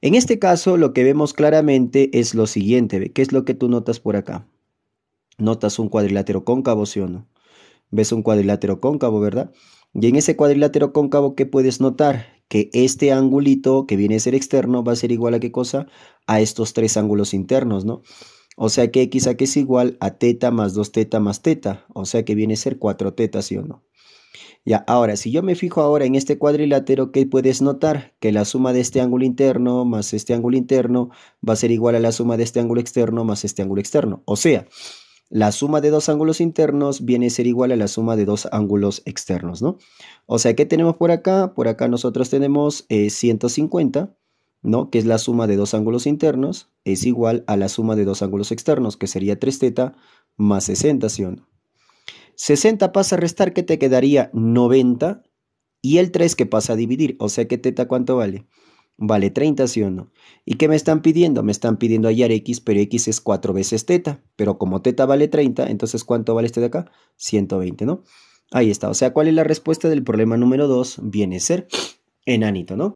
En este caso, lo que vemos claramente es lo siguiente. ¿Qué es lo que tú notas por acá? Notas un cuadrilátero cóncavo, ¿sí o no? Ves un cuadrilátero cóncavo, ¿verdad? Y en ese cuadrilátero cóncavo, ¿qué puedes notar? Que este angulito que viene a ser externo va a ser igual a qué cosa? A estos tres ángulos internos, ¿no? O sea que x aquí es igual a teta más 2 teta más teta. O sea que viene a ser 4 teta, ¿sí o no? Ya, ahora, si yo me fijo ahora en este cuadrilátero, ¿qué puedes notar? Que la suma de este ángulo interno más este ángulo interno va a ser igual a la suma de este ángulo externo más este ángulo externo. O sea, la suma de dos ángulos internos viene a ser igual a la suma de dos ángulos externos, ¿no? O sea, ¿qué tenemos por acá? Por acá nosotros tenemos 150, eh, ¿no? Que es la suma de dos ángulos internos, es igual a la suma de dos ángulos externos, que sería 3 θ más 60, ¿sí 60 pasa a restar, ¿qué te quedaría 90. Y el 3 que pasa a dividir. O sea ¿qué teta cuánto vale. Vale 30, sí o no. ¿Y qué me están pidiendo? Me están pidiendo hallar x, pero x es 4 veces teta. Pero como teta vale 30, entonces ¿cuánto vale este de acá? 120, ¿no? Ahí está. O sea, ¿cuál es la respuesta del problema número 2? Viene a ser enanito, ¿no?